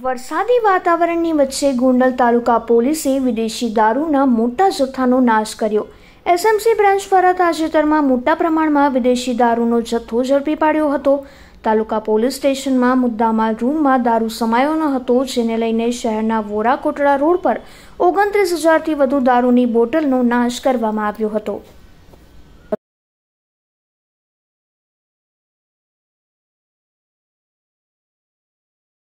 વરસાદી વાતાવરણની વચ્ચે ગોંડલ તાલુકા પોલીસે વિદેશી દારૂના મોટા જથ્થાનો નાશ કર્યો એસએમસી બ્રાન્ચ દ્વારા તાજેતરમાં મોટા પ્રમાણમાં વિદેશી દારૂનો જથ્થો ઝડપી પાડ્યો હતો તાલુકા પોલીસ સ્ટેશનમાં મુદ્દામાં રૂમમાં દારૂ સમાયો ન હતો જેને લઈને શહેરના વોરા કોટડા રોડ પર ઓગણત્રીસ હજારથી વધુ દારૂની બોટલનો નાશ કરવામાં આવ્યો હતો